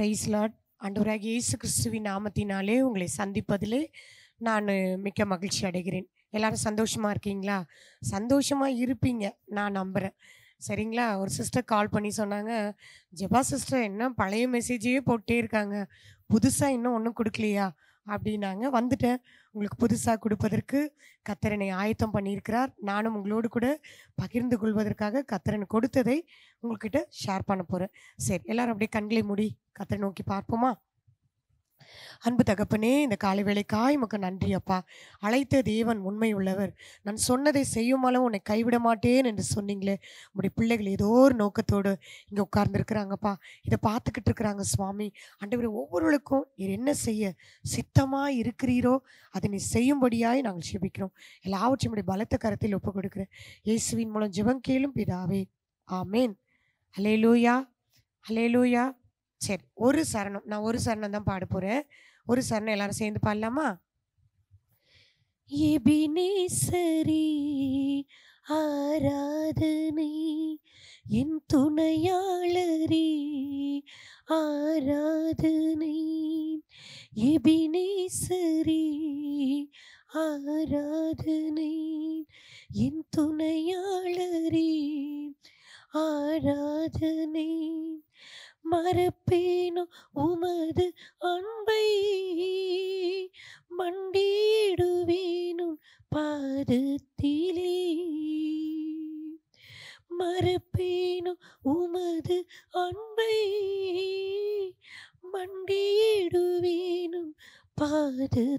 price lot அண்டவராக இயேசு கிறிஸ்துவின் நாமத்தினாலே உங்களை சந்திப்பதில் நான் மிக்க மகிழ்ச்சி அடைகிறேன் எல்லாரும் சந்தோஷமாக இருக்கீங்களா சந்தோஷமாக இருப்பீங்க நான் நம்புகிறேன் சரிங்களா ஒரு சிஸ்டர் கால் பண்ணி சொன்னாங்க ஜெபா சிஸ்டர் என்ன பழைய மெசேஜையே போட்டே இருக்காங்க புதுசாக இன்னும் ஒன்றும் கொடுக்கலையா அப்படின்னாங்க வந்துட்டேன் உங்களுக்கு புதுசாக கொடுப்பதற்கு கத்தரனை ஆயத்தம் பண்ணியிருக்கிறார் நானும் உங்களோடு கூட பகிர்ந்து கொள்வதற்காக கத்தரன் கொடுத்ததை உங்கள்கிட்ட ஷேர் பண்ண போகிறேன் சரி எல்லோரும் அப்படியே கண்களை மூடி கத்தரை நோக்கி பார்ப்போமா அன்பு தகப்பனே இந்த காலை வேலைக்காய் உமக்கு நன்றி அப்பா அழைத்த தேவன் உண்மை உள்ளவர் நான் சொன்னதை செய்யும் அளவு உன்னை கைவிட மாட்டேன் என்று சொன்னீங்களே உங்களுடைய பிள்ளைகள் ஏதோ ஒரு நோக்கத்தோடு இங்கே உட்கார்ந்துருக்குறாங்கப்பா இதை பார்த்துக்கிட்டு இருக்கிறாங்க சுவாமி அண்டவர் ஒவ்வொருவருக்கும் நீர் என்ன செய்ய சித்தமாக இருக்கிறீரோ அதை நீ செய்யும்படியாய் நாங்கள் ஜெபிக்கிறோம் எல்லாவற்றையும் பலத்த கரத்தில் ஒப்புக் கொடுக்குறேன் இயேசுவின் மூலம் ஜெபம் கேளும் பிதாவே ஆமேன் அலே லூயா அலே லூயா சரி ஒரு சரணம் நான் ஒரு சரணம் தான் பாட போறேன் ஒரு சரணம் எல்லாரும் சேர்ந்து பாடலாமா சரி ஆராதனை என் துணையாளரி ஆராதனை எபினேசரி ஆராதனை என் துணையாளரி ஆராதனை மறப்பேனோ உமது அன்பை மண்டிடுவேனும் பாதத்திலே மறப்பேனோ உமது அன்பை மண்டியிடுவேனும் பாதத்தில்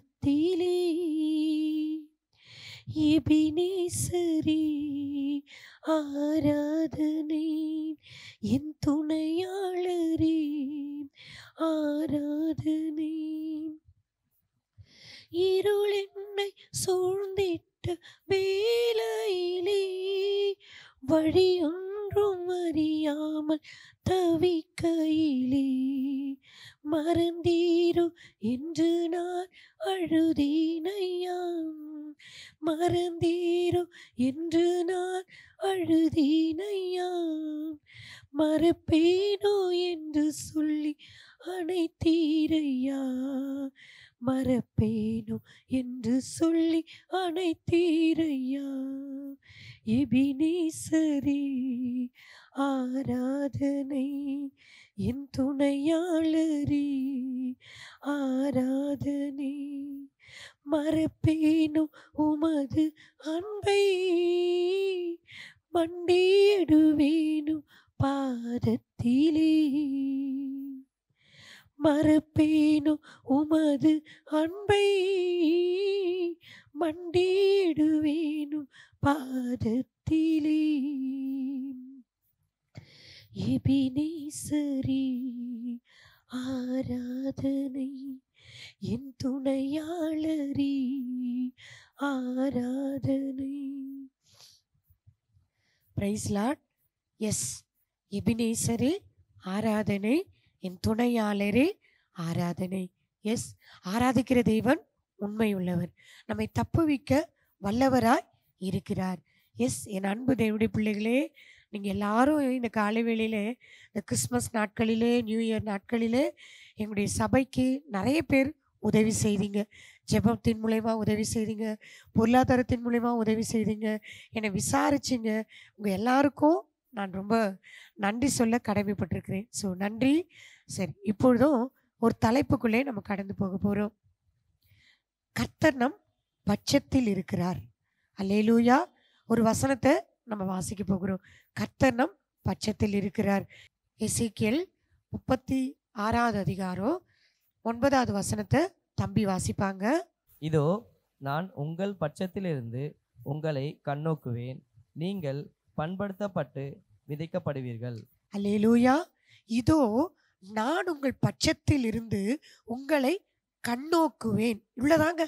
மறப்பேனோ என்று சொல்லி அனைத்தீரையா மறப்பேனோ என்று சொல்லி அனைத்தீரையா எபினேசரி ஆராதனை என் துணையாளரி ஆராதனை மறப்பேனோ உமது அன்பை மண்டியிடுவேனும் பாதத்திலே மறுப்பேனு உமது அன்பை மண்டிடுவேனு பாதத்திலே எபினேசரி ஆராதனை என் துணையாளரி ஆராதனை பிரைஸ்லாட் எஸ் இபினேசரே ஆராதனை என் துணையாளரே ஆராதனை எஸ் ஆராதிக்கிற தெய்வன் உண்மையுள்ளவர் நம்மை தப்புவிக்க வல்லவராய் இருக்கிறார் எஸ் என் அன்பு தேவடி பிள்ளைகளே நீங்கள் எல்லாரும் இந்த காலை வேளையில் இந்த கிறிஸ்மஸ் நாட்களிலே நியூ இயர் நாட்களிலே எங்களுடைய சபைக்கு நிறைய பேர் உதவி செய்தீங்க ஜெபத்தின் மூலயமா உதவி செய்தீங்க பொருளாதாரத்தின் மூலயமா உதவி செய்தீங்க என்னை விசாரிச்சிங்க உங்கள் எல்லாருக்கும் நான் ரொம்ப நன்றி சொல்ல கடமைப்பட்டிருக்கிறேன் ஸோ நன்றி சரி இப்பொழுதும் ஒரு தலைப்புக்குள்ளே நம்ம கடந்து போக போகிறோம் கர்த்தர் நம் பட்சத்தில் இருக்கிறார் அல்லேலூயா ஒரு வசனத்தை நம்ம வாசிக்க போகிறோம் கர்த்தர் நம் பட்சத்தில் இருக்கிறார் எசிக்கியல் முப்பத்தி ஆறாவது அதிகாரம் ஒன்பதாவது வசனத்தை தம்பி வாசிப்பாங்க இதோ நான் உங்கள் பட்சத்திலிருந்து உங்களை கண்ணோக்குவேன் நீங்கள் பண்படுத்தப்பட்டு விதைக்கப்படுவீர்கள் அல்லேலூயா இதோ நான் உங்கள் பட்சத்தில் இருந்து உங்களை கண்ணோக்குவேன் இவ்வளோதாங்க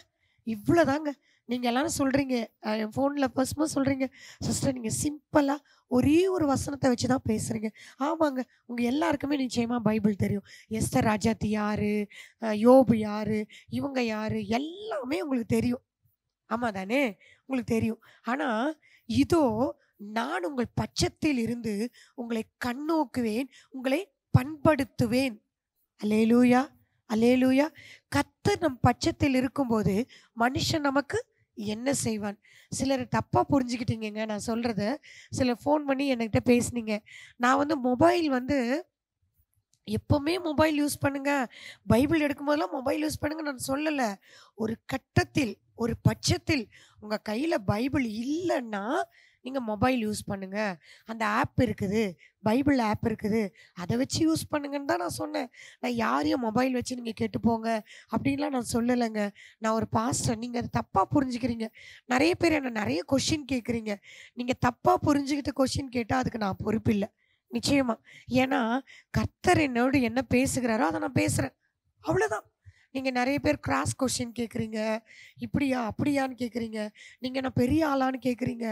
இவ்வளோதாங்க நீங்கள் எல்லாரும் சொல்கிறீங்க என் ஃபோனில் பர்சனமாக சொல்கிறீங்க சிஸ்டர் நீங்கள் சிம்பிளாக ஒரே ஒரு வசனத்தை வச்சு தான் பேசுகிறீங்க ஆமாங்க உங்கள் எல்லாருக்குமே நிச்சயமாக பைபிள் தெரியும் எஸ்தர் ராஜாத்தி யார் யோபு யார் இவங்க யார் எல்லாமே உங்களுக்கு தெரியும் ஆமாம் தானே உங்களுக்கு தெரியும் ஆனால் இதோ நான் உங்கள் பட்சத்தில் இருந்து உங்களை கண்ணோக்குவேன் உங்களை பண்படுத்துவேன் அலேலூயா அலேலூயா கத்தர் நம் பட்சத்தில் இருக்கும்போது மனுஷன் நமக்கு என்ன செய்வான் சிலர் தப்பாக புரிஞ்சுக்கிட்டீங்க நான் சொல்கிறத சிலர் ஃபோன் பண்ணி என்கிட்ட பேசுனீங்க நான் வந்து மொபைல் வந்து எப்போவுமே மொபைல் யூஸ் பண்ணுங்கள் பைபிள் எடுக்கும்போதெல்லாம் மொபைல் யூஸ் பண்ணுங்கள் நான் சொல்லலை ஒரு கட்டத்தில் ஒரு பட்சத்தில் உங்கள் கையில் பைபிள் இல்லைன்னா நீங்கள் மொபைல் யூஸ் பண்ணுங்கள் அந்த ஆப் இருக்குது பைபிள் ஆப் இருக்குது அதை வச்சு யூஸ் பண்ணுங்கன்னு தான் நான் சொன்னேன் நான் யாரையும் மொபைல் வச்சு நீங்கள் கெட்டுப்போங்க அப்படின்லாம் நான் சொல்லலைங்க நான் ஒரு பாஸ்டர் நீங்கள் அதை தப்பாக புரிஞ்சுக்கிறீங்க நிறைய பேர் என்னை நிறைய கொஷின் கேட்குறீங்க நீங்கள் தப்பாக புரிஞ்சுக்கிட்ட கொஷின் கேட்டால் அதுக்கு நான் பொறுப்பு இல்லை நிச்சயமாக ஏன்னா கர்த்தர் என்னோடு என்ன பேசுகிறாரோ அதை நான் பேசுகிறேன் அவ்வளோதான் நீங்கள் நிறைய பேர் கிராஸ் கொஷின் கேட்குறீங்க இப்படியா அப்படியான்னு கேட்குறீங்க நீங்கள் நான் பெரிய ஆளான்னு கேட்குறீங்க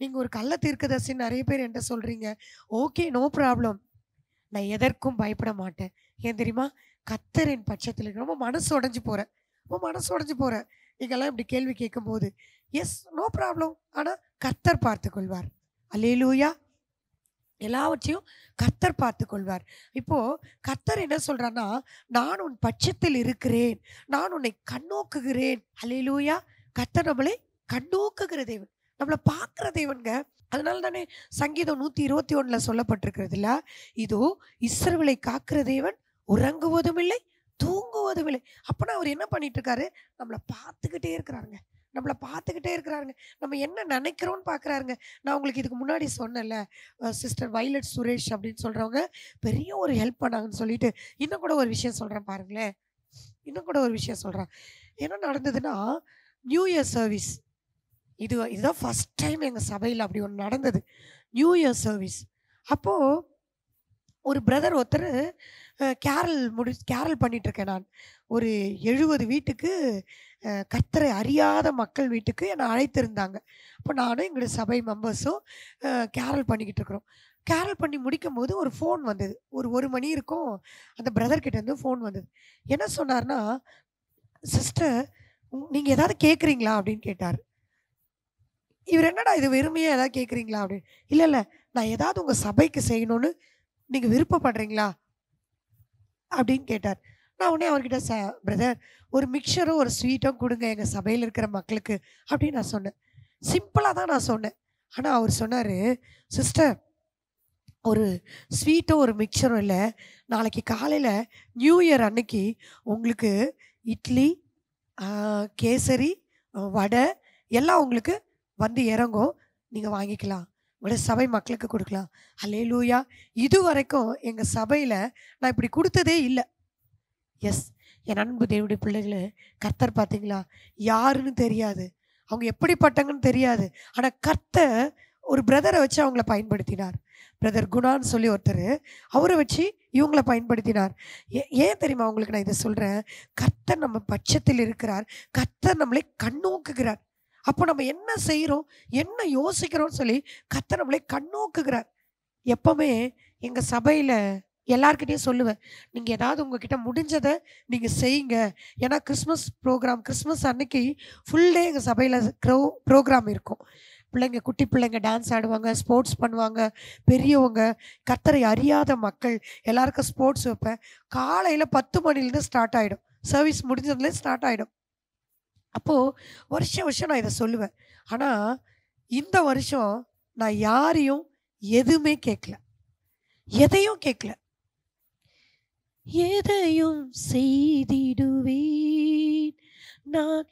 நீங்கள் ஒரு கள்ள தீர்க்கதர்சின்னு நிறைய பேர் என்கிட்ட சொல்கிறீங்க ஓகே நோ ப்ராப்ளம் நான் எதற்கும் பயப்பட மாட்டேன் ஏன் தெரியுமா கத்தரின் பட்சத்தில் ரொம்ப மனசு உடஞ்சி போகிறேன் ரொம்ப மனசு உடஞ்சி போகிறேன் நீங்கள்லாம் இப்படி கேள்வி கேட்கும்போது எஸ் நோ ப்ராப்ளம் ஆனால் கத்தர் பார்த்துக்கொள்வார் கொள்வார் எல்லாவற்றையும் கத்தர் பார்த்து கொள்வார் இப்போது கத்தர் என்ன சொல்கிறான்னா நான் உன் பட்சத்தில் இருக்கிறேன் நான் உன்னை கண்ணோக்குகிறேன் அலையிலூயா கத்தர் நம்மளை கண்ணோக்குகிற தேவன் நம்மளை பார்க்குற தேவனுங்க அதனால தானே சங்கீதம் நூற்றி இருபத்தி ஒன்றில் சொல்லப்பட்டிருக்கிறது இல்லை இதோ இஸ்ரவலை காக்கிற தேவன் உறங்குவதும் இல்லை தூங்குவதும் இல்லை அப்போனா அவர் என்ன பண்ணிட்டு இருக்காரு நம்மளை பார்த்துக்கிட்டே இருக்கிறாருங்க நம்மளை பார்த்துக்கிட்டே இருக்கிறாருங்க நம்ம என்ன நினைக்கிறோன்னு பார்க்குறாருங்க நான் உங்களுக்கு இதுக்கு முன்னாடி சொன்னேன்ல சிஸ்டர் வைலட் சுரேஷ் அப்படின்னு சொல்கிறவங்க பெரிய ஒரு ஹெல்ப் பண்ணாங்கன்னு சொல்லிட்டு இன்னும் கூட ஒரு விஷயம் சொல்கிறேன் பாருங்களேன் இன்னும் கூட ஒரு விஷயம் சொல்கிறேன் என்ன நடந்ததுன்னா நியூ இயர் சர்வீஸ் இது இதுதான் ஃபஸ்ட் டைம் எங்கள் சபையில் அப்படி ஒன்று நடந்தது நியூ இயர் சர்வீஸ் அப்போது ஒரு பிரதர் ஒருத்தர் கேரல் முடி கேரல் பண்ணிகிட்ருக்கேன் நான் ஒரு எழுபது வீட்டுக்கு கத்தரை அறியாத மக்கள் வீட்டுக்கு என்னை அழைத்திருந்தாங்க அப்போ நானும் எங்களுடைய சபை மெம்பர்ஸும் கேரல் பண்ணிக்கிட்டு இருக்கிறோம் கேரல் பண்ணி முடிக்கும் போது ஒரு ஃபோன் வந்தது ஒரு ஒரு மணி இருக்கும் அந்த வந்து ஃபோன் வந்தது என்ன சொன்னார்னா சிஸ்டர் நீங்கள் ஏதாவது கேட்குறீங்களா அப்படின்னு கேட்டார் இவர் என்னடா இது வெறுமையாக ஏதாவது கேட்குறீங்களா அப்படின்னு இல்லை இல்லை நான் ஏதாவது உங்கள் சபைக்கு செய்யணும்னு நீங்கள் விருப்பப்படுறீங்களா அப்படின்னு கேட்டார் நான் உடனே அவர்கிட்ட ச பிரதர் ஒரு மிக்சரும் ஒரு ஸ்வீட்டும் கொடுங்க எங்கள் சபையில் இருக்கிற மக்களுக்கு அப்படின்னு நான் சொன்னேன் சிம்பிளாக தான் நான் சொன்னேன் ஆனால் அவர் சொன்னார் சிஸ்டர் ஒரு ஸ்வீட்டும் ஒரு மிக்சரும் இல்லை நாளைக்கு காலையில் நியூ இயர் அன்னைக்கு உங்களுக்கு இட்லி கேசரி வடை எல்லாம் உங்களுக்கு வந்து இறங்கும் நீங்கள் வாங்கிக்கலாம் உங்களோட சபை மக்களுக்கு கொடுக்கலாம் அல்லே லூயா இது வரைக்கும் எங்கள் சபையில் நான் இப்படி கொடுத்ததே இல்லை எஸ் என் அன்பு தேவனுடைய பிள்ளைகளை கர்த்தர் பார்த்தீங்களா யாருன்னு தெரியாது அவங்க எப்படிப்பட்டங்கன்னு தெரியாது ஆனால் கர்த்தர் ஒரு பிரதரை வச்சு அவங்கள பயன்படுத்தினார் பிரதர் குணான்னு சொல்லி ஒருத்தர் அவரை வச்சு இவங்கள பயன்படுத்தினார் ஏ ஏன் தெரியுமா அவங்களுக்கு நான் இதை சொல்கிறேன் கர்த்தர் நம்ம பட்சத்தில் இருக்கிறார் கர்த்தர் நம்மளை கண்ணோக்குகிறார் அப்போ நம்ம என்ன செய்கிறோம் என்ன யோசிக்கிறோம்னு சொல்லி கத்த நம்மளே கண்ணோக்குகிறார் எப்போவுமே எங்கள் சபையில் எல்லாருக்கிட்டையும் சொல்லுவேன் நீங்கள் ஏதாவது உங்ககிட்ட முடிஞ்சதை நீங்கள் செய்யுங்க ஏன்னா கிறிஸ்மஸ் ப்ரோக்ராம் கிறிஸ்மஸ் அன்னைக்கு ஃபுல் டே எங்கள் சபையில் க்ரோ ப்ரோக்ராம் இருக்கும் பிள்ளைங்க குட்டி பிள்ளைங்க டான்ஸ் ஆடுவாங்க ஸ்போர்ட்ஸ் பண்ணுவாங்க பெரியவங்க கத்தரை அறியாத மக்கள் எல்லாருக்கும் ஸ்போர்ட்ஸ் வைப்பேன் காலையில் பத்து மணிலேருந்து ஸ்டார்ட் ஆகிடும் சர்வீஸ் முடிஞ்சதுலேயே ஸ்டார்ட் ஆகிடும் அப்போது வருஷம் வருஷம் நான் இதை சொல்லுவேன் ஆனால் இந்த வருஷம் நான் யாரையும் எதுவுமே கேட்கல எதையும் கேட்கல எதையும் செய்திடுவேன் நான்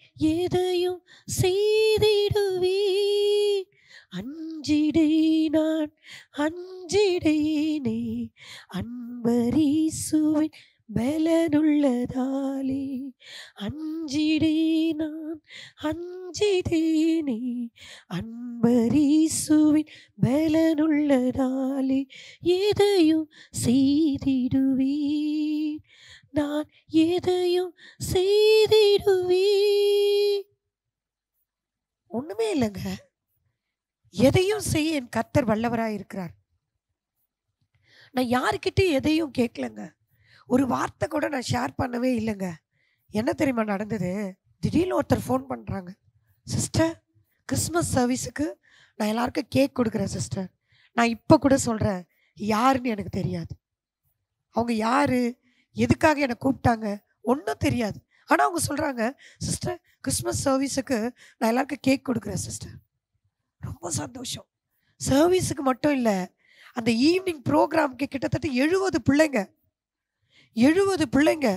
எதையும் செய்திடுவேன் அஞ்சிடை நான் அஞ்சிடேனே அன்பரீசுவின் ബലനുള്ളതാലേ അഞ്ചിടേ നാൻ അഞ്ചിതേനേ അൻപരീസുവിൻ ബലനുള്ളതാലേ எதையும் ചെയ്തിടുവീ நான் எதையும் செய்திடுவே ஒண்ணுமே இல்லைங்க எதையும் செய்ய என் கத்தர் வல்லவராக இருக்கிறார் நான் யாருக்கிட்டே எதையும் கேட்கலங்க ஒரு வார்த்தை கூட நான் ஷேர் பண்ணவே இல்லைங்க என்ன தெரியுமா நடந்தது திடீர்னு ஒருத்தர் ஃபோன் பண்ணுறாங்க சிஸ்டர் கிறிஸ்மஸ் சர்வீஸுக்கு நான் எல்லாருக்கும் கேக் கொடுக்குறேன் சிஸ்டர் நான் இப்போ கூட சொல்கிறேன் யாருன்னு எனக்கு தெரியாது அவங்க யார் எதுக்காக என்னை கூப்பிட்டாங்க ஒன்றும் தெரியாது ஆனால் அவங்க சொல்கிறாங்க சிஸ்டர் கிறிஸ்மஸ் சர்வீஸுக்கு நான் எல்லாருக்கும் கேக் கொடுக்குறேன் சிஸ்டர் ரொம்ப சந்தோஷம் சர்வீஸுக்கு மட்டும் இல்லை அந்த ஈவினிங் ப்ரோக்ராமுக்கு கிட்டத்தட்ட எழுபது பிள்ளைங்க எழுபது பிள்ளைங்க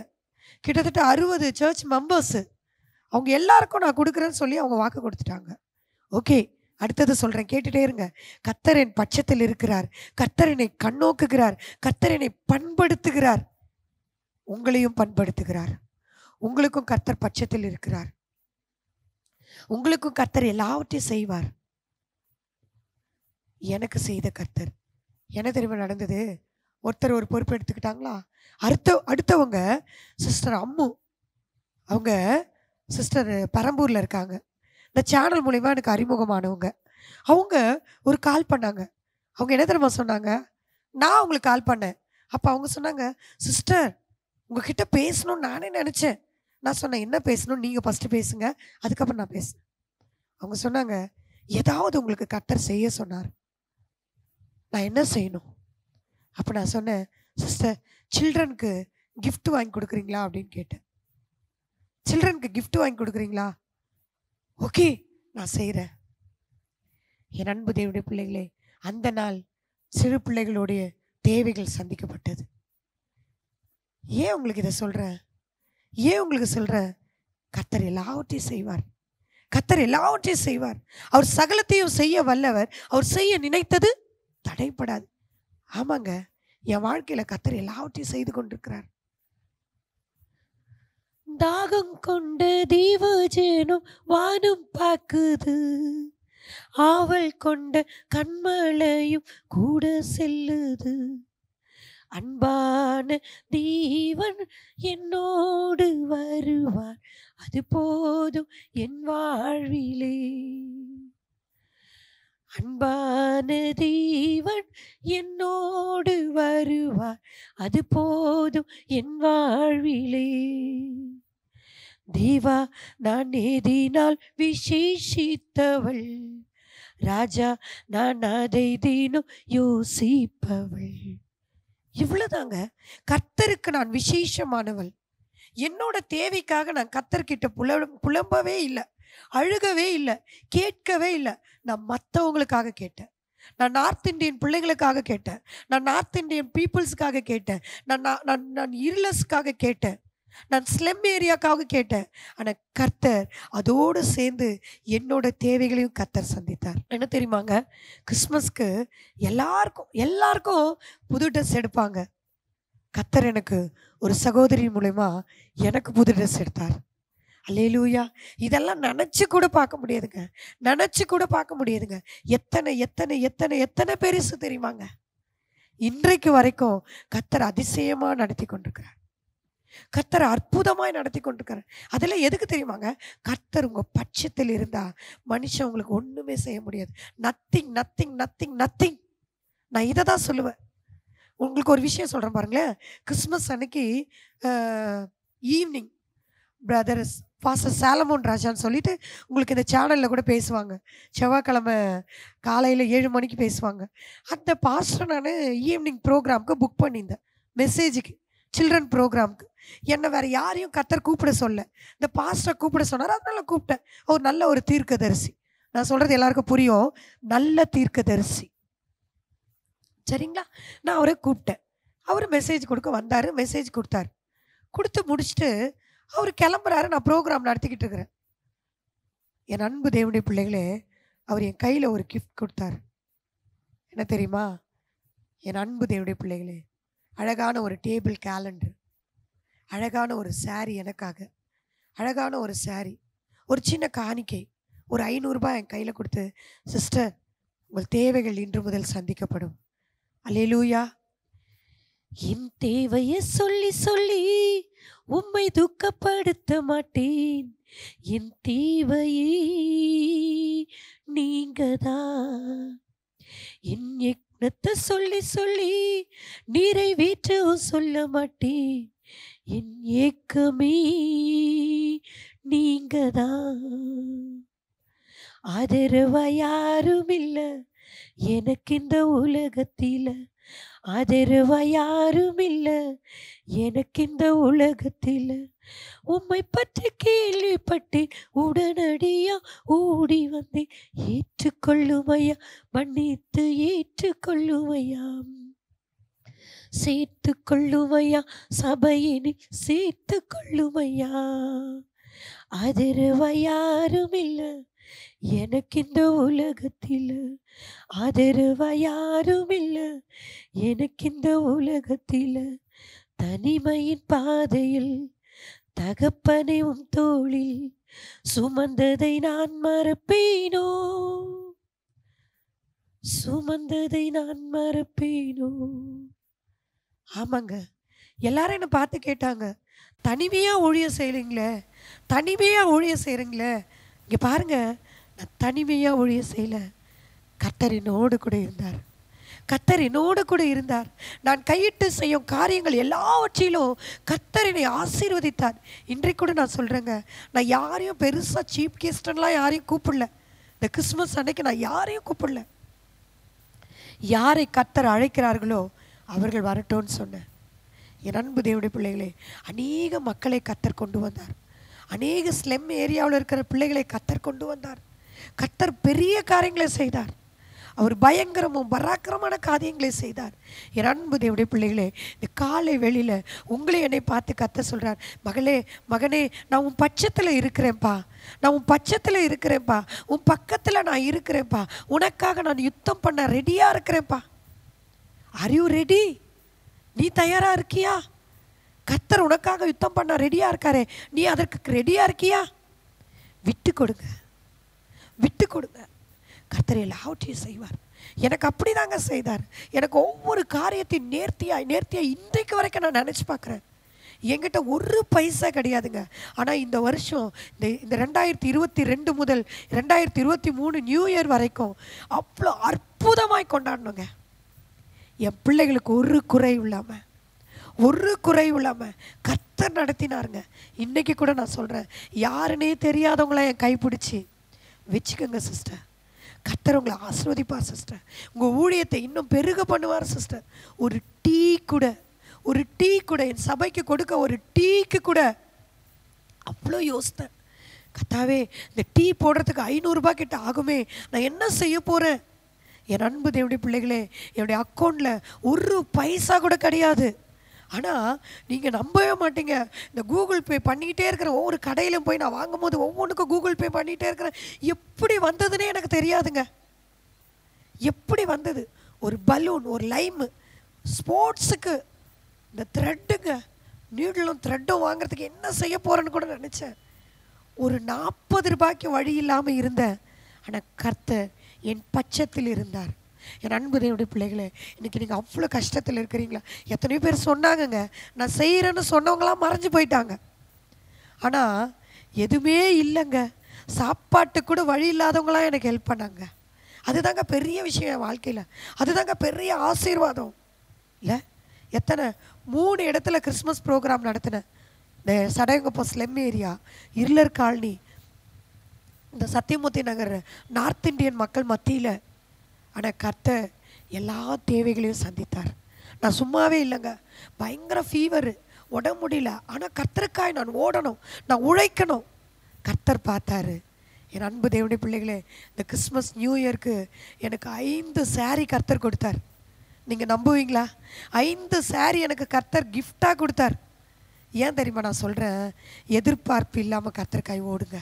கிட்டத்தட்ட அறுபது சர்ச் மெம்பர்ஸு அவங்க எல்லாருக்கும் நான் கொடுக்குறேன்னு சொல்லி அவங்க வாக்கு கொடுத்துட்டாங்க ஓகே அடுத்தது சொல்கிறேன் கேட்டுகிட்டே இருங்க கத்தரின் பட்சத்தில் இருக்கிறார் கத்தரினை கண்ணோக்குகிறார் கத்தரினை பண்படுத்துகிறார் உங்களையும் பண்படுத்துகிறார் உங்களுக்கும் கர்த்தர் பட்சத்தில் இருக்கிறார் உங்களுக்கும் கர்த்தர் எல்லாவற்றையும் செய்வார் எனக்கு செய்த கர்த்தர் என்ன தெரியுமா நடந்தது ஒருத்தர் ஒரு பொறுப்பு எடுத்துக்கிட்டாங்களா அடுத்த அடுத்தவங்க சிஸ்டர் அம்மு அவங்க சிஸ்டர் பெரம்பூரில் இருக்காங்க இந்த சேனல் மூலிமா எனக்கு அறிமுகமானவங்க அவங்க ஒரு கால் பண்ணாங்க அவங்க என்ன தெரியுமா சொன்னாங்க நான் அவங்களுக்கு கால் பண்ணேன் அப்போ அவங்க சொன்னாங்க சிஸ்டர் உங்ககிட்ட பேசணும்னு நானே நினச்சேன் நான் சொன்னேன் என்ன பேசணும் நீங்கள் ஃபஸ்ட்டு பேசுங்க அதுக்கப்புறம் நான் பேசுகிறேன் அவங்க சொன்னாங்க ஏதாவது உங்களுக்கு கத்தர் செய்ய சொன்னார் நான் என்ன செய்யணும் அப்போ நான் சொன்னேன் சிஸ்டர் சில்ட்ரனுக்கு கிஃப்ட் வாங்கி கொடுக்குறீங்களா அப்படின்னு கேட்டேன் சில்ட்ரனுக்கு கிஃப்ட் வாங்கி கொடுக்குறீங்களா ஓகே நான் செய்கிறேன் என் அன்பு தேவனுடைய பிள்ளைகளே அந்த நாள் சிறு பிள்ளைகளுடைய தேவைகள் சந்திக்கப்பட்டது ஏன் உங்களுக்கு இதை சொல்கிறேன் ஏன் உங்களுக்கு சொல்கிறேன் கத்தர் எல்லாவற்றையும் செய்வார் கத்தர் எல்லாவற்றையும் செய்வார் அவர் சகலத்தையும் செய்ய வல்லவர் அவர் செய்ய நினைத்தது தடைப்படாது ஆமாங்க என் வாழ்க்கையில் கத்தர் எல்லாவற்றையும் செய்து கொண்டிருக்கிறார் தாகம் கொண்ட தீவஜேனும் வானம் பார்க்குது ஆவல் கொண்ட கண்மலையும் கூட செல்லுது அன்பான தீவன் என்னோடு வருவார் அது போதும் என் வாழ்விலே அன்பான தீவன் என்னோடு வருவார் அது போதும் என் வாழ்விலே தேவா நான் எதினால் விசேஷித்தவள் ராஜா நான் அதை தீனும் யோசிப்பவள் இவ்வளோதாங்க கர்த்தருக்கு நான் விசேஷமானவள் என்னோட தேவைக்காக நான் கத்தர்கிட்ட புல புலம்பவே இல்லை அழுகவே இல்லை கேட்கவே இல்லை நான் மற்றவங்களுக்காக கேட்டேன் நான் நார்த் இந்தியன் பிள்ளைங்களுக்காக கேட்டேன் நான் நார்த் இந்தியன் பீப்புள்ஸுக்காக கேட்டேன் நான் நான் நான் இருளஸ்க்காக கேட்டேன் நான் ஸ்லெம் ஏரியாக்காக கேட்டேன் ஆனால் கர்த்தர் அதோடு சேர்ந்து என்னோட தேவைகளையும் கர்த்தர் சந்தித்தார் என்ன தெரியுமாங்க கிறிஸ்மஸ்க்கு எல்லாருக்கும் எல்லாருக்கும் புது ட்ரெஸ் எடுப்பாங்க கர்த்தர் எனக்கு ஒரு சகோதரி மூலயமா எனக்கு புது ட்ரெஸ் எடுத்தார் அல்லேலூயா இதெல்லாம் நினச்சி கூட பார்க்க முடியாதுங்க நினச்சி கூட பார்க்க முடியாதுங்க எத்தனை எத்தனை எத்தனை எத்தனை பெருசு தெரியுமாங்க இன்றைக்கு வரைக்கும் கத்தர் அதிசயமாக நடத்தி கொண்டிருக்கிறார் கத்தர் அற்புதமாய் நடத்தி கொண்டிருக்கிறார் அதெல்லாம் எதுக்கு தெரியுமாங்க கத்தர் உங்கள் பட்சத்தில் இருந்தால் மனுஷன் உங்களுக்கு ஒன்றுமே செய்ய முடியாது நத்திங் நத்திங் நத்திங் நத்திங் நான் இதை தான் சொல்லுவேன் உங்களுக்கு ஒரு விஷயம் சொல்கிறேன் பாருங்களேன் கிறிஸ்மஸ் அன்னைக்கு ஈவினிங் பிரதர்ஸ் பாச சேலமோன் ராஜான்னு சொல்லிட்டு உங்களுக்கு இந்த சேனலில் கூட பேசுவாங்க செவ்வாய்க்கிழமை காலையில் ஏழு மணிக்கு பேசுவாங்க அந்த பாஸ்டர் நான் ஈவினிங் ப்ரோக்ராமுக்கு புக் பண்ணியிருந்தேன் மெசேஜுக்கு சில்ட்ரன் ப்ரோக்ராமுக்கு என்னை வேறு யாரையும் கத்தர் கூப்பிட சொல்ல இந்த பாஸ்டரை கூப்பிட சொன்னார் அதனால் கூப்பிட்டேன் அவர் நல்ல ஒரு தீர்க்கதரிசி நான் சொல்கிறது எல்லாருக்கும் புரியும் நல்ல தீர்க்கதரிசி சரிங்களா நான் அவரை கூப்பிட்டேன் அவர் மெசேஜ் கொடுக்க வந்தார் மெசேஜ் கொடுத்தாரு கொடுத்து முடிச்சுட்டு அவர் கிளம்புறாரு நான் ப்ரோக்ராம் நடத்திக்கிட்டு இருக்கிறேன் என் அன்பு தேவனுடைய பிள்ளைகளே அவர் என் கையில் ஒரு கிஃப்ட் கொடுத்தார் என்ன தெரியுமா என் அன்பு தேவனுடைய பிள்ளைகளே அழகான ஒரு டேபிள் கேலண்டர் அழகான ஒரு சாரி எனக்காக அழகான ஒரு சாரி ஒரு சின்ன காணிக்கை ஒரு ஐநூறுரூபா என் கையில் கொடுத்து சிஸ்டர் உங்கள் தேவைகள் இன்று முதல் சந்திக்கப்படும் அல்லேலூயா என் தேவைய சொல்லி சொல்லி உம்மை துக்கப்படுத்த மாட்டேன் என் தேவையே நீங்கதான் என் எக்னத்தை சொல்லி சொல்லி நிறைவேற்றவும் சொல்ல மாட்டேன் என் ஏக்கமே நீங்கதான் ஆதரவா யாரும் இல்லை எனக்கு இந்த உலகத்தில ஆதரவ யாரும் இல்லை எனக்கு இந்த உலகத்தில் உம்மை பற்றி கேள்விப்பட்டு உடனடியா ஓடி வந்து ஏற்றுக்கொள்ளுமையா மன்னித்து ஏற்றுக்கொள்ளுமையா சேர்த்து கொள்ளுமையா சபையினில் சேர்த்து கொள்ளுமையா ஆதரவ யாரும் இல்லை எனக்கு இந்த உலகத்தில் ஆதரவா யாரும் இல்லை எனக்கு இந்த உலகத்தில் தனிமையின் பாதையில் தகப்பனை உன் தோளில் சுமந்ததை நான் மறப்பேனோ சுமந்ததை நான் மறப்பேனோ ஆமாங்க எல்லாரும் என்னை பார்த்து கேட்டாங்க தனிமையாக ஊழிய செய்கிறீங்களே தனிமையாக ஊழிய செய்கிறீங்களே இங்கே பாருங்கள் நான் தனிமையாக ஒழிய செய்யலை கத்தர் என்னோடு கூட இருந்தார் கத்தர் என்னோடு கூட இருந்தார் நான் கையிட்டு செய்யும் காரியங்கள் எல்லாவற்றிலும் கத்தரினை ஆசீர்வதித்தார் இன்றைக்கு கூட நான் சொல்கிறேங்க நான் யாரையும் பெருசாக சீப் கெஸ்டன்லாம் யாரையும் கூப்பிடல இந்த கிறிஸ்மஸ் அன்னைக்கு நான் யாரையும் கூப்பிடல யாரை கத்தர் அழைக்கிறார்களோ அவர்கள் வரட்டும்னு சொன்னேன் என் அன்பு தேவனுடைய பிள்ளைகளே அநேக மக்களை கத்தர் கொண்டு வந்தார் அநேக ஸ்லெம் ஏரியாவில் இருக்கிற பிள்ளைகளை கத்தர் கொண்டு வந்தார் கத்தர் பெரிய காரியங்களை செய்தார் அவர் பயங்கரமும் பராக்கிரமான காரியங்களை செய்தார் என் அன்பு தேவடைய பிள்ளைகளே இந்த காலை வெளியில் உங்களே என்னை பார்த்து கத்த சொல்கிறார் மகளே மகனே நான் உன் பட்சத்தில் இருக்கிறேன்ப்பா நான் உன் பட்சத்தில் இருக்கிறேன்ப்பா உன் பக்கத்தில் நான் இருக்கிறேன்ப்பா உனக்காக நான் யுத்தம் பண்ண ரெடியாக இருக்கிறேன்ப்பா ஆர் யூ ரெடி நீ தயாராக இருக்கியா கத்தர் உனக்காக யுத்தம் பண்ண ரெடியாக இருக்காரே நீ அதற்கு ரெடியாக இருக்கியா விட்டு கொடுங்க விட்டு கொடுங்க கத்தர் எல்லாவற்றையும் செய்வார் எனக்கு அப்படி தாங்க செய்தார் எனக்கு ஒவ்வொரு காரியத்தையும் நேர்த்தியாக நேர்த்தியாக இன்றைக்கு வரைக்கும் நான் நினச்சி பார்க்குறேன் என்கிட்ட ஒரு பைசா கிடையாதுங்க ஆனால் இந்த வருஷம் இந்த இந்த ரெண்டாயிரத்தி இருபத்தி ரெண்டு முதல் ரெண்டாயிரத்தி இருபத்தி மூணு நியூ இயர் வரைக்கும் அவ்வளோ அற்புதமாய் கொண்டாடணுங்க என் பிள்ளைகளுக்கு ஒரு குறை இல்லாமல் ஒரு குறைவு இல்லாமல் கத்தர் நடத்தினாருங்க இன்றைக்கி கூட நான் சொல்கிறேன் யாருன்னே தெரியாதவங்கள என் கைப்பிடிச்சி வச்சுக்கோங்க சிஸ்டர் கத்தர் உங்களை ஆஸ்ரோதிப்பார் சிஸ்டர் உங்கள் ஊழியத்தை இன்னும் பெருக பண்ணுவார் சிஸ்டர் ஒரு டீ கூட ஒரு டீ கூட என் சபைக்கு கொடுக்க ஒரு டீக்கு கூட அவ்வளோ யோசித்தேன் கத்தாவே இந்த டீ போடுறதுக்கு ஐநூறுரூபா கிட்ட ஆகுமே நான் என்ன செய்ய போகிறேன் என் அன்பு தேவடி பிள்ளைகளே என்னுடைய அக்கௌண்ட்டில் ஒரு பைசா கூட கிடையாது ஆனால் நீங்கள் நம்பவே மாட்டீங்க இந்த கூகுள் பே பண்ணிக்கிட்டே இருக்கிற ஒவ்வொரு கடையிலும் போய் நான் வாங்கும் போது ஒவ்வொன்றுக்கும் கூகுள் பே பண்ணிகிட்டே இருக்கிறேன் எப்படி வந்ததுன்னே எனக்கு தெரியாதுங்க எப்படி வந்தது ஒரு பலூன் ஒரு லைமு ஸ்போர்ட்ஸுக்கு இந்த த்ரெட்டுங்க நீடலும் த்ரெட்டும் வாங்குறதுக்கு என்ன செய்ய போகிறேன்னு கூட நினச்சேன் ஒரு நாற்பது ரூபாய்க்கு வழி இல்லாமல் இருந்தேன் ஆனால் கர்த்தர் என் பட்சத்தில் இருந்தார் என் அன்புதையுடைய பிள்ளைகளே இன்றைக்கி நீங்கள் அவ்வளோ கஷ்டத்தில் இருக்கிறீங்களா எத்தனையோ பேர் சொன்னாங்கங்க நான் செய்கிறேன்னு சொன்னவங்களாம் மறைஞ்சு போயிட்டாங்க ஆனால் எதுவுமே இல்லைங்க சாப்பாட்டு கூட வழி இல்லாதவங்களாம் எனக்கு ஹெல்ப் பண்ணாங்க அதுதாங்க பெரிய விஷயம் என் வாழ்க்கையில் அதுதாங்க பெரிய ஆசீர்வாதம் இல்லை எத்தனை மூணு இடத்துல கிறிஸ்மஸ் ப்ரோக்ராம் நடத்தினேன் இந்த சடையங்கப்போ ஸ்லெம் ஏரியா இருளர் காலனி இந்த சத்தியமூர்த்தி நகர் நார்த் இந்தியன் மக்கள் மத்தியில் ஆனால் கர்த்தர் எல்லா தேவைகளையும் சந்தித்தார் நான் சும்மாவே இல்லைங்க பயங்கர ஃபீவரு உடம்பு முடியல ஆனால் கர்த்தருக்காய் நான் ஓடணும் நான் உழைக்கணும் கர்த்தர் பார்த்தாரு என் அன்பு தேவனுடைய பிள்ளைகளே இந்த கிறிஸ்மஸ் நியூ இயர்க்கு எனக்கு ஐந்து சாரி கர்த்தர் கொடுத்தார் நீங்கள் நம்புவீங்களா ஐந்து சாரி எனக்கு கர்த்தர் கிஃப்டாக கொடுத்தார் ஏன் தெரியுமா நான் சொல்கிறேன் எதிர்பார்ப்பு இல்லாமல் கை ஓடுங்க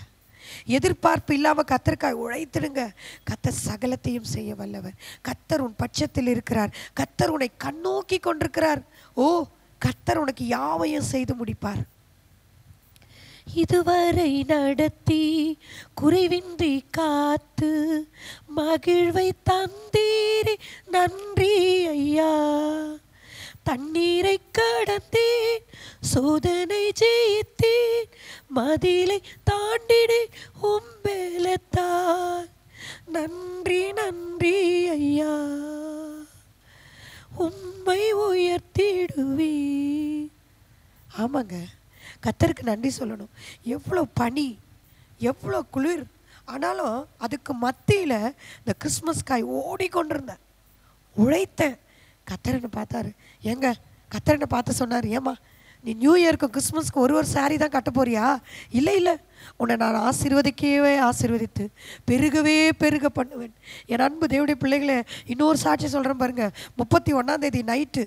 எதிர்பார்ப்பு இல்லாமல் கத்தருக்காய் உழைத்துடுங்க கத்தர் சகலத்தையும் செய்ய வல்லவர் கத்தர் உன் பட்சத்தில் இருக்கிறார் கத்தர் உன்னை கண்ணோக்கி கொண்டிருக்கிறார் ஓ கத்தர் உனக்கு யாவையும் செய்து முடிப்பார் இதுவரை நடத்தி குறைவின்றி காத்து மகிழ்வை தந்தீரி நன்றி ஐயா தண்ணீரை கடந்தேன் சோதனை ஜெயித்தேன் மதிலை தாண்டினே உம்பேலத்தால் நன்றி நன்றி ஐயா உம்மை உயர்த்திடுவே ஆமாங்க கத்தருக்கு நன்றி சொல்லணும் எவ்வளோ பனி எவ்வளோ குளிர் ஆனாலும் அதுக்கு மத்தியில் இந்த கிறிஸ்மஸ் காய் ஓடிக்கொண்டிருந்தேன் உழைத்தேன் கத்தரனை பார்த்தாரு எங்க கத்தரனை பார்த்து சொன்னார் ஏமா நீ நியூ இயருக்கும் கிறிஸ்மஸ்க்கு ஒரு ஒரு சாரீ தான் கட்ட போறியா இல்லை இல்லை உன்னை நான் ஆசீர்வதிக்கவே ஆசீர்வதித்து பெருகவே பெருக பண்ணுவேன் என் அன்பு தேவடைய பிள்ளைகளே இன்னொரு சாட்சி சொல்கிறேன் பாருங்கள் முப்பத்தி ஒன்றாந்தேதி நைட்டு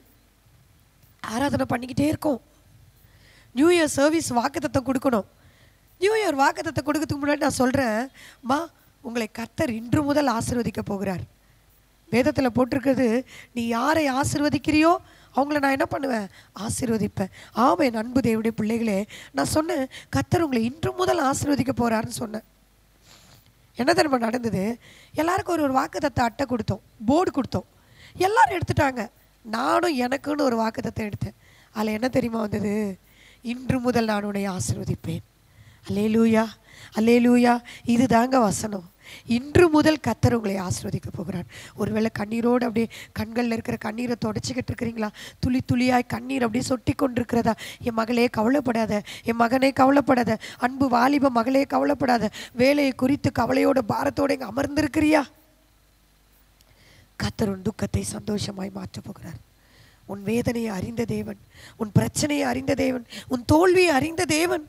ஆராதனை பண்ணிக்கிட்டே இருக்கோம் நியூ இயர் சர்வீஸ் வாக்குத்தத்தை கொடுக்கணும் நியூ இயர் வாக்குத்தத்தை கொடுக்கறதுக்கு முன்னாடி நான் சொல்கிறேன் மா உங்களை கர்த்தர் இன்று முதல் ஆசிர்வதிக்க போகிறார் வேதத்தில் போட்டிருக்கிறது நீ யாரை ஆசிர்வதிக்கிறியோ அவங்கள நான் என்ன பண்ணுவேன் ஆசீர்வதிப்பேன் ஆமே அன்பு தேவடைய பிள்ளைகளே நான் சொன்னேன் கத்தர் உங்களை இன்று முதல் ஆசீர்வதிக்க போகிறாருன்னு சொன்னேன் என்ன தெரியுமா நடந்தது எல்லாருக்கும் ஒரு ஒரு வாக்கு தத்தை அட்டை கொடுத்தோம் போர்டு கொடுத்தோம் எல்லாரும் எடுத்துட்டாங்க நானும் எனக்குன்னு ஒரு வாக்கு தத்தை எடுத்தேன் அதில் என்ன தெரியுமா வந்தது இன்று முதல் நான் உன்னை ஆசிர்வதிப்பேன் அல்லே லூயா அல்லே லூயா இது தாங்க வசனம் இன்று முதல் கத்தர் உங்களை ஆஸ்ரோதிக்க போகிறார் ஒருவேளை கண்ணீரோடு அப்படியே கண்களில் இருக்கிற கண்ணீரை தொடச்சிக்கிட்டு இருக்கிறீங்களா துளி துளியாய் கண்ணீர் அப்படியே சொட்டி கொண்டிருக்கிறதா என் மகளே கவலைப்படாத என் மகனே கவலைப்படாத அன்பு வாலிப மகளே கவலைப்படாத வேலையை குறித்து கவலையோட பாரத்தோடு இங்கே அமர்ந்திருக்கிறியா கத்தர் உன் துக்கத்தை சந்தோஷமாய் மாற்றப் போகிறார் உன் வேதனையை அறிந்த தேவன் உன் பிரச்சனையை அறிந்த தேவன் உன் தோல்வியை அறிந்த தேவன்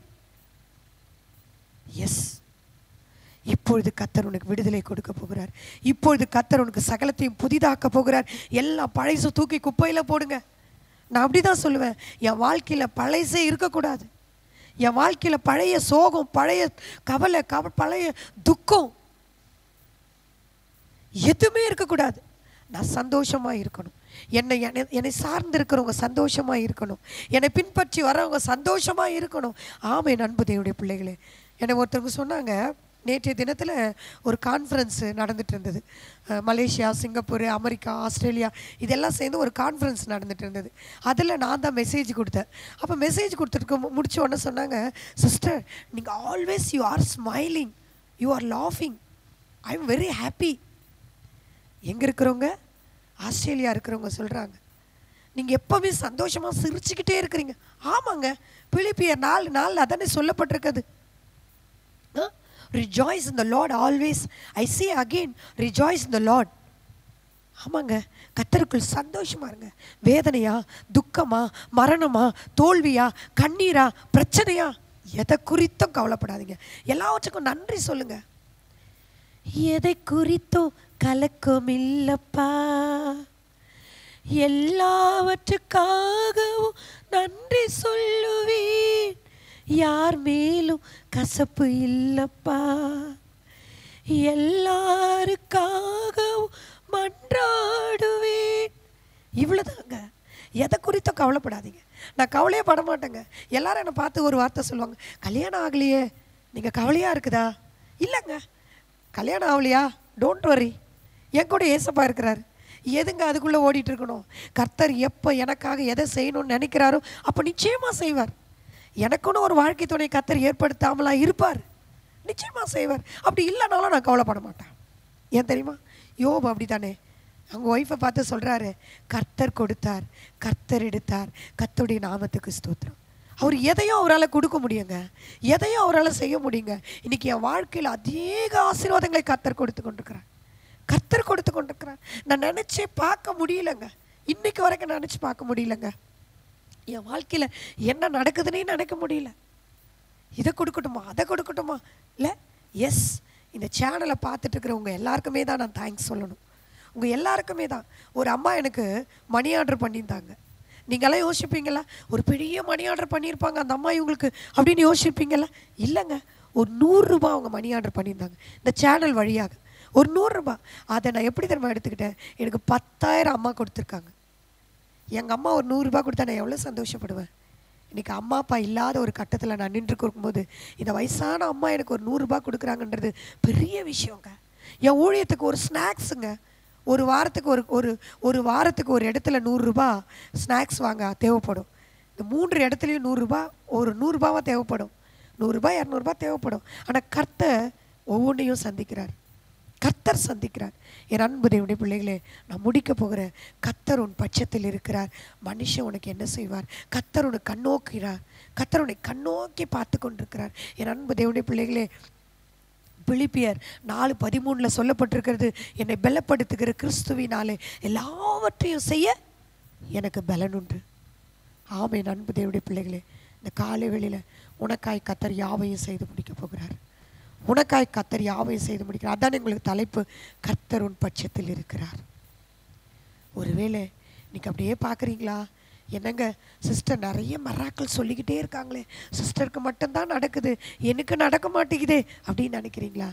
எஸ் இப்பொழுது கத்தர் உனக்கு விடுதலை கொடுக்க போகிறார் இப்பொழுது கத்தர் உனக்கு சகலத்தையும் புதிதாக்க போகிறார் எல்லா பழைசும் தூக்கி குப்பையில் போடுங்க நான் அப்படி தான் சொல்லுவேன் என் வாழ்க்கையில் பழைசே இருக்கக்கூடாது என் வாழ்க்கையில் பழைய சோகம் பழைய கவலை கவ பழைய துக்கம் எதுவுமே இருக்கக்கூடாது நான் சந்தோஷமாக இருக்கணும் என்னை என்னை என்னை சார்ந்து இருக்கிறவங்க சந்தோஷமாக இருக்கணும் என்னை பின்பற்றி வரவங்க சந்தோஷமாக இருக்கணும் ஆமை என் தேவனுடைய பிள்ளைகளே என்னை ஒருத்தவங்க சொன்னாங்க நேற்றைய தினத்தில் ஒரு கான்ஃபரன்ஸு நடந்துகிட்டு இருந்தது மலேசியா சிங்கப்பூர் அமெரிக்கா ஆஸ்திரேலியா இதெல்லாம் சேர்ந்து ஒரு கான்ஃபரன்ஸ் நடந்துகிட்டு இருந்தது அதில் நான் தான் மெசேஜ் கொடுத்தேன் அப்போ மெசேஜ் கொடுத்துட்டு முடிச்ச உடனே சொன்னாங்க சிஸ்டர் நீங்கள் always you are smiling you are லாஃபிங் ஐ எம் வெரி ஹாப்பி எங்கே இருக்கிறவங்க ஆஸ்திரேலியா இருக்கிறவங்க சொல்கிறாங்க நீங்கள் எப்போவுமே சந்தோஷமாக சிரிச்சுக்கிட்டே இருக்கிறீங்க ஆமாங்க பிலிப்பியர் நாலு நாள் அதானே சொல்லப்பட்டிருக்குது ஆ rejoice in the Lord always I say again rejoice in the Lord ஆமாங்க கத்தருக்குள் சந்தோஷமாக இருங்க வேதனையா துக்கமா மரணமா தோல்வியா கண்ணீரா பிரச்சனையா எதை குறித்தும் கவலைப்படாதீங்க எல்லாவற்றுக்கும் நன்றி சொல்லுங்க எதை குறித்தும் கலக்கம் இல்லப்பா எல்லாவற்றுக்காகவும் நன்றி சொல்லுவேன் யார் மேலும் கசப்பு இல்லப்பா எல்லாருக்காகவும் மன்றாடுவேன் இவ்வளோதாங்க எதை குறித்தும் கவலைப்படாதீங்க நான் கவலையே பட மாட்டேங்க எல்லாரும் என்னை பார்த்து ஒரு வார்த்தை சொல்லுவாங்க கல்யாணம் ஆகலையே நீங்கள் கவலையாக இருக்குதா இல்லைங்க கல்யாணம் ஆகலையா டோன்ட் வரி என் கூட ஏசப்பா இருக்கிறாரு எதுங்க அதுக்குள்ளே ஓடிட்டுருக்கணும் கர்த்தர் எப்போ எனக்காக எதை செய்யணும்னு நினைக்கிறாரோ அப்போ நிச்சயமாக செய்வார் எனக்குன்னு ஒரு வாழ்க்கை துணை கத்தர் ஏற்படுத்தாமலாம் இருப்பார் நிச்சயமாக செய்வார் அப்படி இல்லைனாலும் நான் கவலைப்பட மாட்டேன் ஏன் தெரியுமா யோபு அப்படி தானே அவங்க ஒய்ஃபை பார்த்து சொல்கிறாரு கர்த்தர் கொடுத்தார் கர்த்தர் எடுத்தார் கத்தோடைய நாமத்துக்கு ஸ்தோத்திரம் அவர் எதையும் அவரால் கொடுக்க முடியுங்க எதையும் அவரால் செய்ய முடியுங்க இன்றைக்கி என் வாழ்க்கையில் அதிக ஆசீர்வாதங்களை கத்தர் கொடுத்து கொண்டிருக்கிறார் கத்தர் கொடுத்து கொண்டிருக்கிறார் நான் நினச்சே பார்க்க முடியலங்க இன்றைக்கு வரைக்கும் நினச்சி பார்க்க முடியலங்க என் வாழ்க்கையில் என்ன நடக்குதுன்னே நினைக்க முடியல இதை கொடுக்கட்டுமா அதை கொடுக்கட்டுமா இல்லை எஸ் இந்த சேனலை பார்த்துட்டு இருக்கிறவங்க எல்லாருக்குமே தான் நான் தேங்க்ஸ் சொல்லணும் உங்கள் எல்லாருக்குமே தான் ஒரு அம்மா எனக்கு மணி ஆர்டர் பண்ணியிருந்தாங்க நீங்களாம் யோசிப்பீங்களா ஒரு பெரிய மணி ஆர்டர் பண்ணியிருப்பாங்க அந்த அம்மா இவங்களுக்கு அப்படின்னு யோசிப்பீங்களா இல்லைங்க ஒரு நூறுரூபா அவங்க மணி ஆர்டர் பண்ணியிருந்தாங்க இந்த சேனல் வழியாக ஒரு நூறுரூபா அதை நான் எப்படி தெரியுமா எடுத்துக்கிட்டேன் எனக்கு பத்தாயிரம் அம்மா கொடுத்துருக்காங்க எங்கள் அம்மா ஒரு நூறுரூபா கொடுத்தா நான் எவ்வளோ சந்தோஷப்படுவேன் இன்றைக்கி அம்மா அப்பா இல்லாத ஒரு கட்டத்தில் நான் நின்றுட்டு இருக்கும்போது இந்த வயசான அம்மா எனக்கு ஒரு நூறுரூபா கொடுக்குறாங்கன்றது பெரிய விஷயங்க என் ஊழியத்துக்கு ஒரு ஸ்நாக்ஸுங்க ஒரு வாரத்துக்கு ஒரு ஒரு ஒரு வாரத்துக்கு ஒரு இடத்துல நூறுரூபா ஸ்நாக்ஸ் வாங்க தேவைப்படும் இந்த மூன்று இடத்துலையும் நூறுரூபா ஒரு நூறுரூபாவாக தேவைப்படும் நூறுரூபா இரநூறுபா தேவைப்படும் ஆனால் கர்த்த ஒவ்வொன்றையும் சந்திக்கிறார் கர்த்தர் சந்திக்கிறார் என் அன்பு தேவனுடைய பிள்ளைகளே நான் முடிக்க போகிற கத்தர் உன் பட்சத்தில் இருக்கிறார் மனுஷன் உனக்கு என்ன செய்வார் கத்தர் உனக்கு கண்ணோக்கிறார் கத்தர் உன்னை கண்ணோக்கி பார்த்து கொண்டிருக்கிறார் என் அன்பு தேவனுடைய பிள்ளைகளே பிலிப்பியர் நாலு பதிமூணில் சொல்லப்பட்டிருக்கிறது என்னை பலப்படுத்துகிற கிறிஸ்துவினாலே எல்லாவற்றையும் செய்ய எனக்கு பலனுண்டு ஆமை என் அன்பு தேவனுடைய பிள்ளைகளே இந்த காலை வெளியில் உனக்காய் கத்தர் யாவையும் செய்து முடிக்கப் போகிறார் உனக்காய் கத்தர் யாவை செய்து முடிக்கிறார் அதான் எங்களுக்கு தலைப்பு கர்த்தர் உன் பட்சத்தில் இருக்கிறார் ஒருவேளை இன்றைக்கி அப்படியே பார்க்குறீங்களா என்னங்க சிஸ்டர் நிறைய மராக்கள் சொல்லிக்கிட்டே இருக்காங்களே சிஸ்டருக்கு மட்டும்தான் நடக்குது எனக்கு நடக்க மாட்டேங்குதே அப்படின்னு நினைக்கிறீங்களா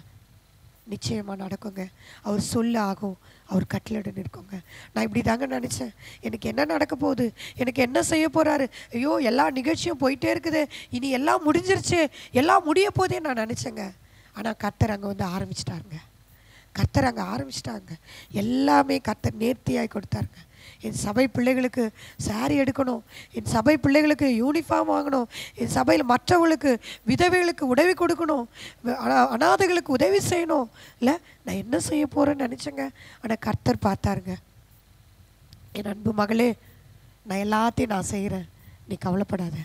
நிச்சயமாக நடக்குங்க அவர் சொல்ல ஆகும் அவர் கட்டளடன் இருக்குங்க நான் இப்படி தாங்க நினச்சேன் எனக்கு என்ன நடக்க போகுது எனக்கு என்ன செய்ய போகிறாரு ஐயோ எல்லா நிகழ்ச்சியும் போயிட்டே இருக்குது இனி எல்லாம் முடிஞ்சிருச்சு எல்லாம் முடிய போதே நான் நினச்சேங்க ஆனால் கர்த்தர் அங்கே வந்து ஆரம்பிச்சிட்டாருங்க கர்த்தர் அங்கே ஆரம்பிச்சிட்டாங்க எல்லாமே கர்த்தர் நேர்த்தியாக கொடுத்தாருங்க என் சபை பிள்ளைகளுக்கு சாரி எடுக்கணும் என் சபை பிள்ளைகளுக்கு யூனிஃபார்ம் வாங்கணும் என் சபையில் மற்றவங்களுக்கு விதவைகளுக்கு உதவி கொடுக்கணும் அனாதைகளுக்கு உதவி செய்யணும் இல்லை நான் என்ன செய்ய போகிறேன்னு நினச்சேங்க ஆனால் கர்த்தர் பார்த்தாருங்க என் அன்பு மகளே நான் எல்லாத்தையும் நான் செய்கிறேன் நீ கவலைப்படாத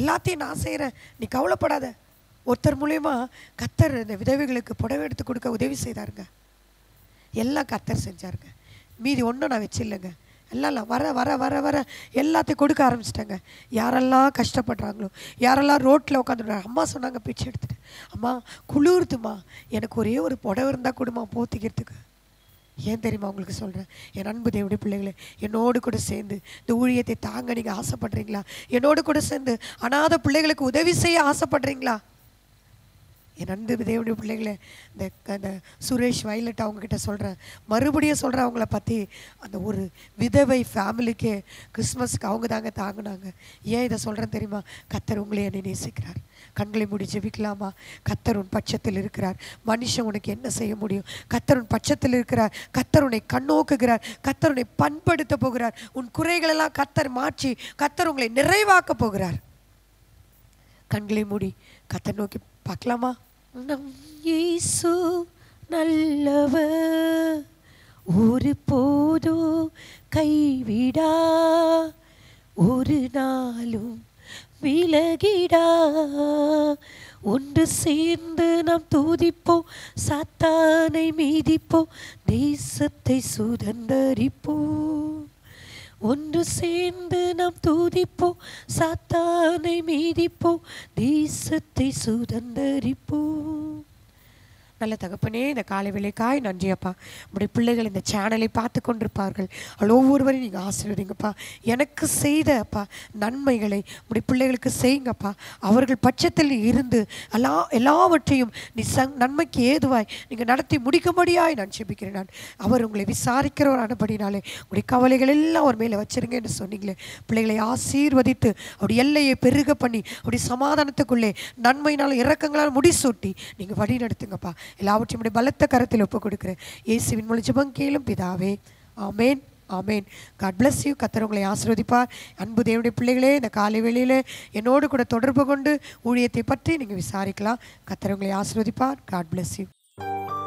எல்லாத்தையும் நான் செய்கிறேன் நீ கவலைப்படாத ஒருத்தர் மூலயமா கத்தர் இந்த விதவைகளுக்கு புடவை எடுத்து கொடுக்க உதவி செய்தாருங்க எல்லாம் கத்தர் செஞ்சாருங்க மீதி ஒன்றும் நான் வச்சிடலங்க எல்லாம் வர வர வர வர எல்லாத்தையும் கொடுக்க ஆரம்பிச்சிட்டேங்க யாரெல்லாம் கஷ்டப்படுறாங்களோ யாரெல்லாம் ரோட்டில் உட்காந்து அம்மா சொன்னாங்க பிச்சை எடுத்துட்டு அம்மா குளிர்துமா எனக்கு ஒரே ஒரு புடவை இருந்தால் கொடுமா போத்திக்கிறதுக்கு ஏன் தெரியுமா உங்களுக்கு சொல்கிறேன் என் அன்பு தேவடி பிள்ளைகளே என்னோடு கூட சேர்ந்து இந்த ஊழியத்தை தாங்க நீங்கள் ஆசைப்படுறீங்களா என்னோடு கூட சேர்ந்து அனாத பிள்ளைகளுக்கு உதவி செய்ய ஆசைப்படுறீங்களா என் அன்பு தேவனுடைய பிள்ளைகளை இந்த அந்த சுரேஷ் வயலட் அவங்கக்கிட்ட சொல்கிறேன் மறுபடியும் சொல்கிறேன் அவங்கள பற்றி அந்த ஒரு விதவை ஃபேமிலிக்கே கிறிஸ்மஸ்க்கு அவங்க தாங்க தாங்கினாங்க ஏன் இதை சொல்கிறேன் தெரியுமா கத்தர் உங்களே என்னை நேசிக்கிறார் கண்களை மூடி ஜெபிக்கலாமா கத்தர் உன் பட்சத்தில் இருக்கிறார் மனுஷன் உனக்கு என்ன செய்ய முடியும் கத்தர் உன் பட்சத்தில் இருக்கிறார் கத்தர் உன்னை கண்ணோக்குகிறார் கத்தர் உன்னை பண்படுத்த போகிறார் உன் குறைகளெல்லாம் கத்தர் மாற்றி கத்தர் உங்களை நிறைவாக்க போகிறார் கண்களை மூடி கத்தை நோக்கி பார்க்கலாமா நம் ஈசு நல்லவ ஒரு போதோ கைவிடா ஒரு நாளும் விலகிடா ஒன்று சேர்ந்து நாம் தூதிப்போம் சாத்தானை மீதிப்போம் தேசத்தை சுதந்தரிப்போம் ஒன்று சேர்ந்து நாம் தூதிப்போம் சாத்தானை மீதிப்போம் தேசத்தை சுதந்தரிப்போம் நல்ல தகப்பனே இந்த காலை வேலைக்காய் நன்றி அப்பா நம்முடைய பிள்ளைகள் இந்த சேனலை பார்த்து கொண்டிருப்பார்கள் அவ்வளோ ஒவ்வொருவரையும் நீங்கள் ஆசீர்வதிங்கப்பா எனக்கு செய்த அப்பா நன்மைகளை நம்முடைய பிள்ளைகளுக்கு செய்யுங்கப்பா அவர்கள் பட்சத்தில் இருந்து எல்லா எல்லாவற்றையும் நீ சங் நன்மைக்கு ஏதுவாய் நீங்கள் நடத்தி முடிக்கும்படியாய் நான் செபிக்கிறேன் நான் அவர் உங்களை விசாரிக்கிறவர் ஆனபடினாலே உங்களுடைய கவலைகள் எல்லாம் அவர் மேலே வச்சிருங்க என்று சொன்னீங்களே பிள்ளைகளை ஆசீர்வதித்து அவருடைய எல்லையை பெருக பண்ணி அவருடைய சமாதானத்துக்குள்ளே நன்மையினால் இறக்கங்களால் முடிசூட்டி நீங்கள் வழி நடத்துங்கப்பா எல்லாவற்றையும் பலத்த கரத்தில் ஒப்புக் கொடுக்குறேன் இயேசுவின் மூலம் ஜபம் கேளும் பிதாவே ஆமேன் ஆமேன் காட் பிளஸ் யூ கத்தர் உங்களை ஆசிர்வதிப்பார் அன்பு தேவனுடைய பிள்ளைகளே இந்த காலை வெளியில் என்னோடு கூட தொடர்பு கொண்டு ஊழியத்தை பற்றி நீங்கள் விசாரிக்கலாம் கத்தர் உங்களை ஆசிர்வதிப்பார் காட் பிளஸ் யூ